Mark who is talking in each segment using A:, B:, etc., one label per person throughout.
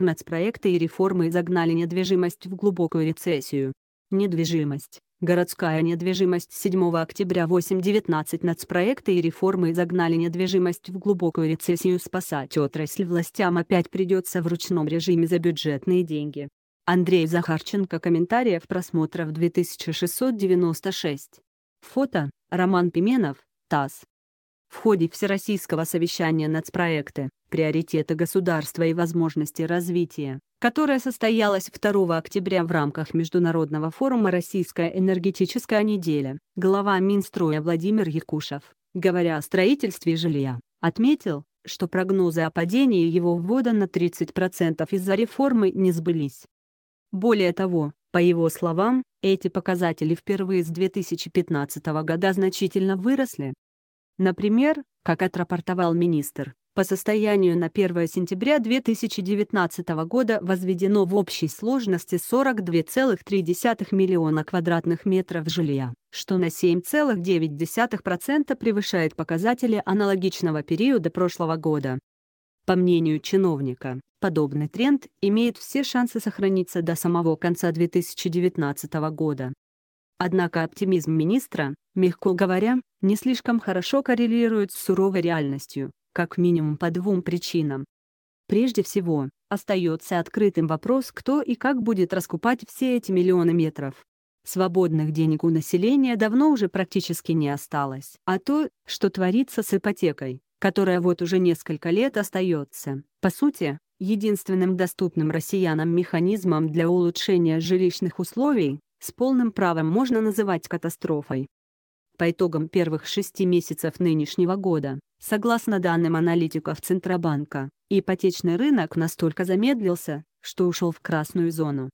A: Нацпроекты и реформы загнали недвижимость в глубокую рецессию. Недвижимость. Городская недвижимость 7 октября 8.19 нацпроекты и реформы загнали недвижимость в глубокую рецессию спасать отрасль властям опять придется в ручном режиме за бюджетные деньги. Андрей Захарченко комментариев просмотров 2696. Фото, Роман Пименов, ТАСС. В ходе Всероссийского совещания нацпроекты «Приоритеты государства и возможности развития», которое состоялось 2 октября в рамках Международного форума «Российская энергетическая неделя», глава Минстроя Владимир Якушев, говоря о строительстве жилья, отметил, что прогнозы о падении его ввода на 30% из-за реформы не сбылись. Более того, по его словам, эти показатели впервые с 2015 года значительно выросли, Например, как отрапортовал министр, по состоянию на 1 сентября 2019 года возведено в общей сложности 42,3 миллиона квадратных метров жилья, что на 7,9% превышает показатели аналогичного периода прошлого года. По мнению чиновника, подобный тренд имеет все шансы сохраниться до самого конца 2019 года. Однако оптимизм министра, мягко говоря, не слишком хорошо коррелирует с суровой реальностью, как минимум по двум причинам. Прежде всего, остается открытым вопрос, кто и как будет раскупать все эти миллионы метров. Свободных денег у населения давно уже практически не осталось, а то, что творится с ипотекой, которая вот уже несколько лет остается, по сути, единственным доступным россиянам механизмом для улучшения жилищных условий, с полным правом можно называть катастрофой. По итогам первых шести месяцев нынешнего года, согласно данным аналитиков Центробанка, ипотечный рынок настолько замедлился, что ушел в красную зону.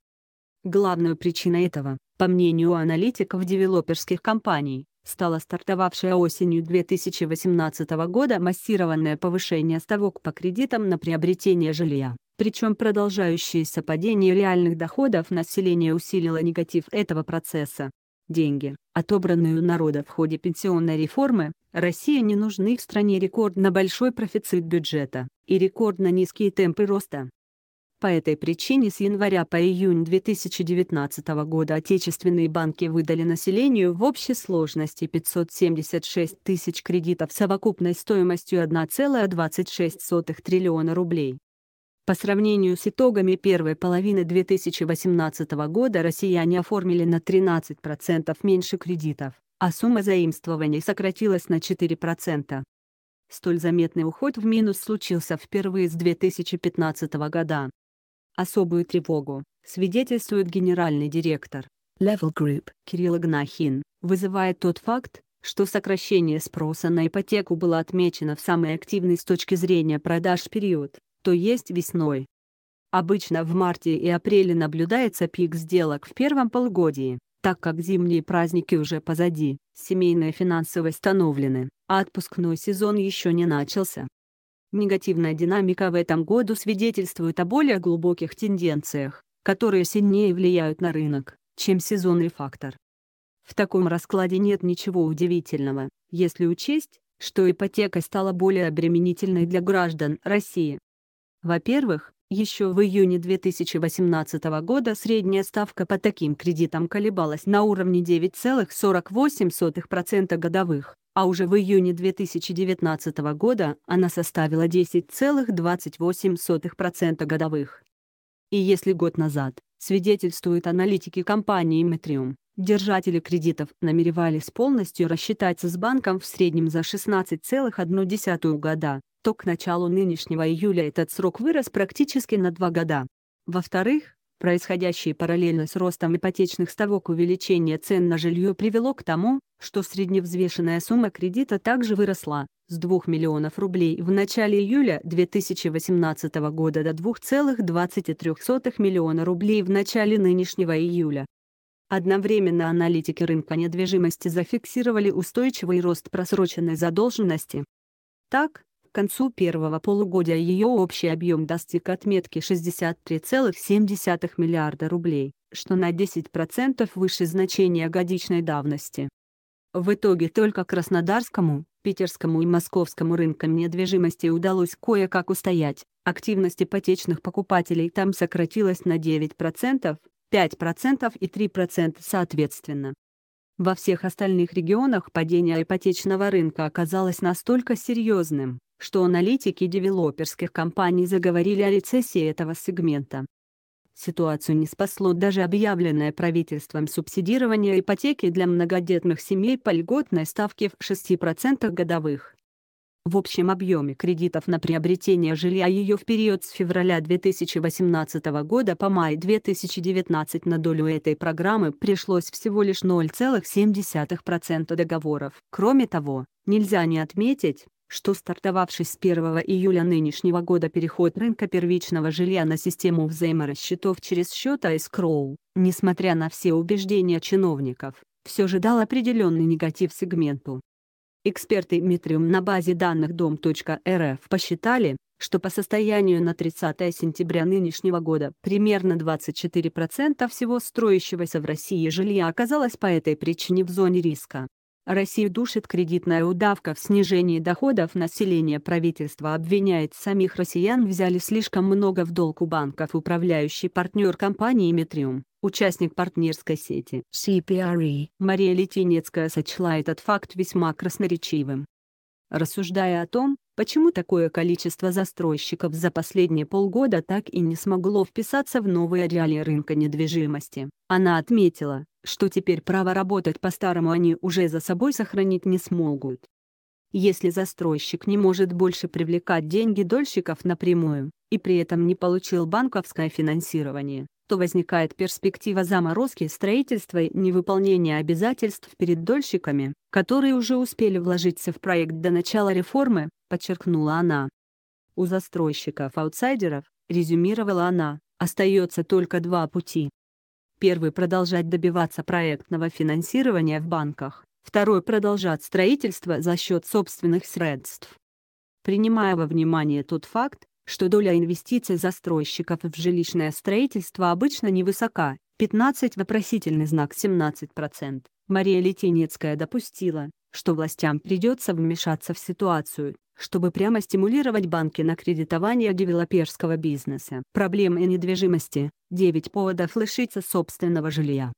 A: Главной причиной этого, по мнению аналитиков девелоперских компаний, стало стартовавшее осенью 2018 года массированное повышение ставок по кредитам на приобретение жилья. Причем продолжающееся падение реальных доходов населения усилило негатив этого процесса. Деньги, отобранные у народа в ходе пенсионной реформы, Россия не нужны в стране рекордно большой профицит бюджета и рекордно низкие темпы роста. По этой причине с января по июнь 2019 года отечественные банки выдали населению в общей сложности 576 тысяч кредитов совокупной стоимостью 1,26 триллиона рублей. По сравнению с итогами первой половины 2018 года россияне оформили на 13% меньше кредитов, а сумма заимствований сократилась на 4%. Столь заметный уход в минус случился впервые с 2015 года. Особую тревогу свидетельствует генеральный директор Level Group Кирилл Игнахин, вызывает тот факт, что сокращение спроса на ипотеку было отмечено в самый активный с точки зрения продаж период, то есть весной. Обычно в марте и апреле наблюдается пик сделок в первом полугодии, так как зимние праздники уже позади, семейные финансы восстановлены, а отпускной сезон еще не начался. Негативная динамика в этом году свидетельствует о более глубоких тенденциях, которые сильнее влияют на рынок, чем сезонный фактор. В таком раскладе нет ничего удивительного, если учесть, что ипотека стала более обременительной для граждан России, во-первых, еще в июне 2018 года средняя ставка по таким кредитам колебалась на уровне 9,48% годовых, а уже в июне 2019 года она составила 10,28% годовых. И если год назад, свидетельствуют аналитики компании Метриум, держатели кредитов намеревались полностью рассчитаться с банком в среднем за 16,1 года, то к началу нынешнего июля этот срок вырос практически на два года. Во-вторых, происходящее параллельно с ростом ипотечных ставок увеличение цен на жилье привело к тому, что средневзвешенная сумма кредита также выросла с 2 миллионов рублей в начале июля 2018 года до 2,23 миллиона рублей в начале нынешнего июля. Одновременно аналитики рынка недвижимости зафиксировали устойчивый рост просроченной задолженности. Так, к концу первого полугодия ее общий объем достиг отметки 63,7 миллиарда рублей, что на 10% выше значения годичной давности. В итоге только Краснодарскому, питерскому и московскому рынкам недвижимости удалось кое-как устоять, активность ипотечных покупателей там сократилась на 9%, 5% и 3% соответственно. Во всех остальных регионах падение ипотечного рынка оказалось настолько серьезным, что аналитики девелоперских компаний заговорили о рецессии этого сегмента. Ситуацию не спасло даже объявленное правительством субсидирование ипотеки для многодетных семей по льготной ставке в 6% годовых. В общем объеме кредитов на приобретение жилья ее в период с февраля 2018 года по май 2019 на долю этой программы пришлось всего лишь 0,7% договоров. Кроме того, нельзя не отметить, что стартовавший с 1 июля нынешнего года переход рынка первичного жилья на систему взаиморасчетов через счета и несмотря на все убеждения чиновников, все же дал определенный негатив сегменту. Эксперты Митриум на базе данных дом.рф посчитали, что по состоянию на 30 сентября нынешнего года примерно 24% всего строящегося в России жилья оказалось по этой причине в зоне риска. Россию душит кредитная удавка в снижении доходов населения. Правительство обвиняет самих россиян взяли слишком много в долг у банков. Управляющий партнер компании «Метриум» участник партнерской сети CPRE, Мария Летинецкая сочла этот факт весьма красноречивым. Рассуждая о том, почему такое количество застройщиков за последние полгода так и не смогло вписаться в новые реалии рынка недвижимости, она отметила, что теперь право работать по-старому они уже за собой сохранить не смогут. Если застройщик не может больше привлекать деньги дольщиков напрямую, и при этом не получил банковское финансирование, то возникает перспектива заморозки строительства и невыполнения обязательств перед дольщиками, которые уже успели вложиться в проект до начала реформы, подчеркнула она. У застройщиков-аутсайдеров, резюмировала она, остается только два пути. Первый – продолжать добиваться проектного финансирования в банках, Второй продолжать строительство за счет собственных средств. Принимая во внимание тот факт, что доля инвестиций застройщиков в жилищное строительство обычно невысока, 15 вопросительный знак 17%, Мария Летенецкая допустила, что властям придется вмешаться в ситуацию, чтобы прямо стимулировать банки на кредитование девелоперского бизнеса. Проблемы недвижимости – 9 поводов лишиться собственного жилья.